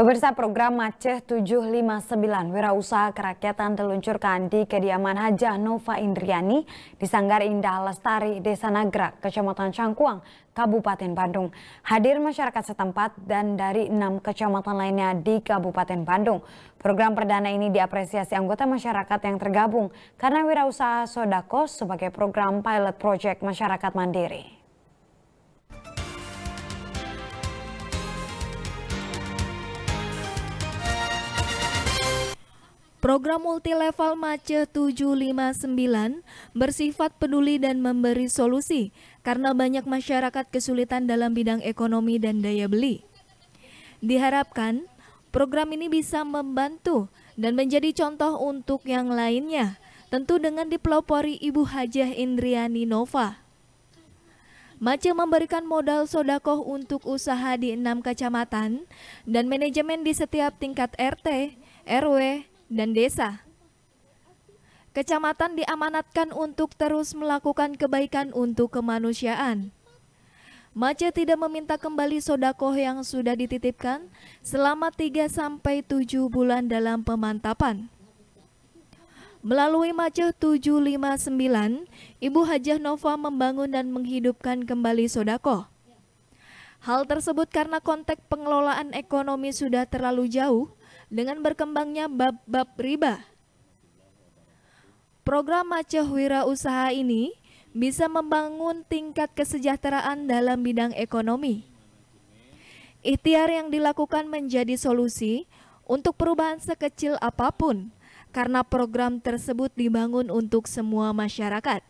Pemirsa program Aceh 759 Wirausaha Kerakyatan diluncurkan di kediaman Hajah Nova Indriani di Sanggar Indah Lestari, Desa Nagra, Kecamatan Cangkuang, Kabupaten Bandung. Hadir masyarakat setempat dan dari enam kecamatan lainnya di Kabupaten Bandung. Program perdana ini diapresiasi anggota masyarakat yang tergabung karena Wirausaha Sodako sebagai program pilot project masyarakat mandiri. Program multilevel Mace 759 bersifat peduli dan memberi solusi karena banyak masyarakat kesulitan dalam bidang ekonomi dan daya beli. Diharapkan program ini bisa membantu dan menjadi contoh untuk yang lainnya, tentu dengan dipelopori Ibu Hajah Indriani Nova. Mace memberikan modal sodakoh untuk usaha di enam kecamatan dan manajemen di setiap tingkat RT, RW, dan desa. Kecamatan diamanatkan untuk terus melakukan kebaikan untuk kemanusiaan. Mace tidak meminta kembali sodakoh yang sudah dititipkan selama 3-7 bulan dalam pemantapan. Melalui Mace 759, Ibu Hajah Nova membangun dan menghidupkan kembali sodakoh. Hal tersebut karena konteks pengelolaan ekonomi sudah terlalu jauh, dengan berkembangnya bab-bab riba. Program Aceh Wira Usaha ini bisa membangun tingkat kesejahteraan dalam bidang ekonomi. Ikhtiar yang dilakukan menjadi solusi untuk perubahan sekecil apapun karena program tersebut dibangun untuk semua masyarakat.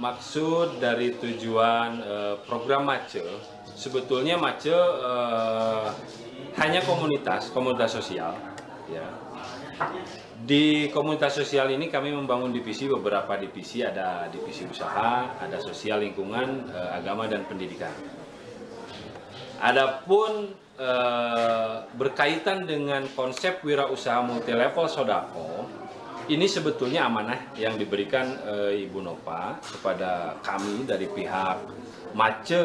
Maksud dari tujuan eh, program Mace, sebetulnya Mace eh, hanya komunitas, komunitas sosial. Ya. Di komunitas sosial ini kami membangun divisi beberapa divisi, ada divisi usaha, ada sosial lingkungan, eh, agama dan pendidikan. Adapun eh, berkaitan dengan konsep wirausaha multilevel sodako, ini sebetulnya amanah yang diberikan eh, Ibu Nova kepada kami dari pihak Mace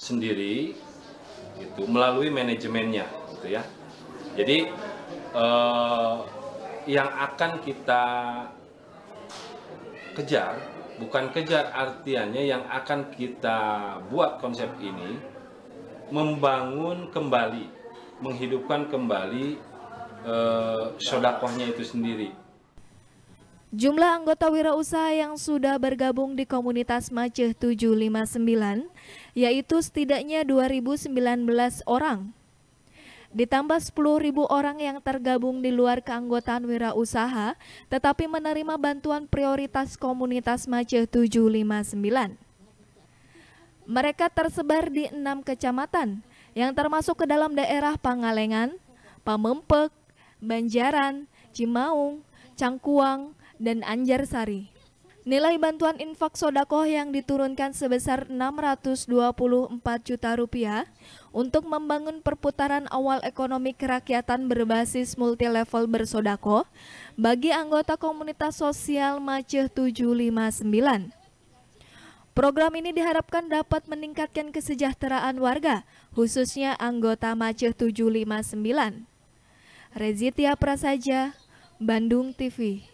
sendiri gitu melalui manajemennya gitu ya. Jadi eh, yang akan kita kejar bukan kejar artiannya yang akan kita buat konsep ini membangun kembali menghidupkan kembali eh, sodakohnya itu sendiri Jumlah anggota wirausaha yang sudah bergabung di komunitas Maceh 759 yaitu setidaknya 2019 orang. Ditambah 10.000 orang yang tergabung di luar keanggotaan wirausaha tetapi menerima bantuan prioritas komunitas Maceh 759. Mereka tersebar di enam kecamatan yang termasuk ke dalam daerah Pangalengan, Pamempek, Banjaran, Cimaung, Cangkuang, dan Anjar Sari. Nilai bantuan infak sodakoh yang diturunkan sebesar 624 juta rupiah untuk membangun perputaran awal ekonomi kerakyatan berbasis multilevel bersodakoh bagi anggota komunitas sosial Maceh 759. Program ini diharapkan dapat meningkatkan kesejahteraan warga, khususnya anggota Maceh 759. Rezitia Prasaja, Bandung TV.